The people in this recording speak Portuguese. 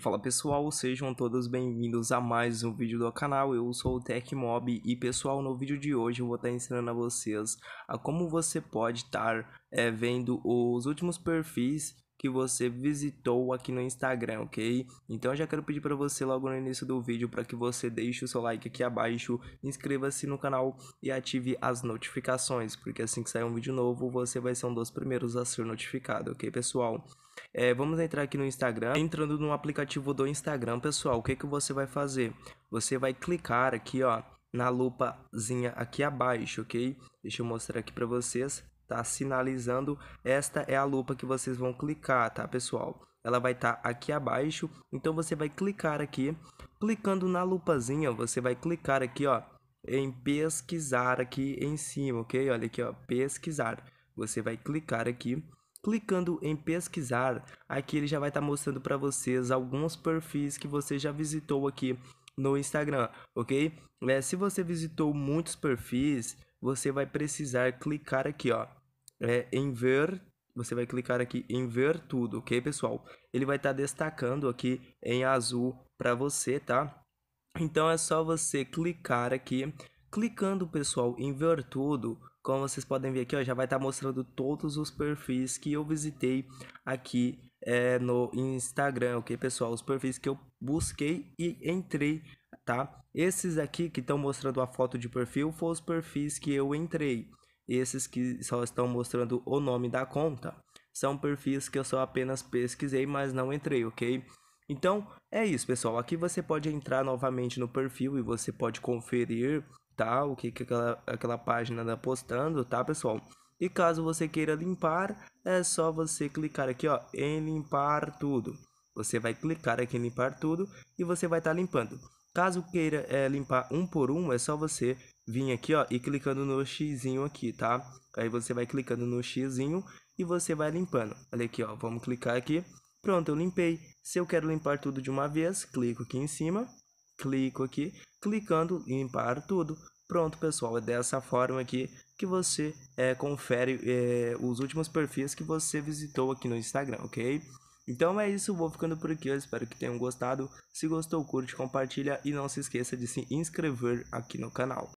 Fala pessoal, sejam todos bem-vindos a mais um vídeo do canal, eu sou o Tecmob e pessoal, no vídeo de hoje eu vou estar ensinando a vocês a como você pode estar é, vendo os últimos perfis que você visitou aqui no Instagram, ok? Então eu já quero pedir para você logo no início do vídeo para que você deixe o seu like aqui abaixo, inscreva-se no canal e ative as notificações, porque assim que sair um vídeo novo, você vai ser um dos primeiros a ser notificado, ok, pessoal? É, vamos entrar aqui no Instagram. Entrando no aplicativo do Instagram, pessoal, o que, que você vai fazer? Você vai clicar aqui, ó, na lupazinha aqui abaixo, ok? Deixa eu mostrar aqui para vocês tá sinalizando, esta é a lupa que vocês vão clicar, tá, pessoal? Ela vai estar tá aqui abaixo, então você vai clicar aqui. Clicando na lupazinha, você vai clicar aqui, ó, em pesquisar aqui em cima, ok? Olha aqui, ó, pesquisar. Você vai clicar aqui. Clicando em pesquisar, aqui ele já vai estar tá mostrando para vocês alguns perfis que você já visitou aqui no Instagram, ok? É, se você visitou muitos perfis, você vai precisar clicar aqui, ó, é, em ver, você vai clicar aqui em ver tudo, ok, pessoal? Ele vai estar tá destacando aqui em azul para você, tá? Então é só você clicar aqui. Clicando, pessoal, em ver tudo, como vocês podem ver aqui, ó, já vai estar tá mostrando todos os perfis que eu visitei aqui é, no Instagram, ok, pessoal? Os perfis que eu busquei e entrei, tá? Esses aqui que estão mostrando a foto de perfil foram os perfis que eu entrei. Esses que só estão mostrando o nome da conta são perfis que eu só apenas pesquisei, mas não entrei, ok? Então é isso, pessoal. Aqui você pode entrar novamente no perfil e você pode conferir tá, o que, que aquela, aquela página está postando, tá, pessoal? E caso você queira limpar, é só você clicar aqui ó, em limpar tudo. Você vai clicar aqui em limpar tudo e você vai estar tá limpando. Caso queira é, limpar um por um, é só você vir aqui ó, e clicando no xizinho aqui, tá? Aí você vai clicando no xizinho e você vai limpando. Olha aqui, ó, vamos clicar aqui. Pronto, eu limpei. Se eu quero limpar tudo de uma vez, clico aqui em cima, clico aqui, clicando limpar tudo. Pronto, pessoal, é dessa forma aqui que você é, confere é, os últimos perfis que você visitou aqui no Instagram, ok? Então é isso, vou ficando por aqui, eu espero que tenham gostado. Se gostou, curte, compartilha e não se esqueça de se inscrever aqui no canal.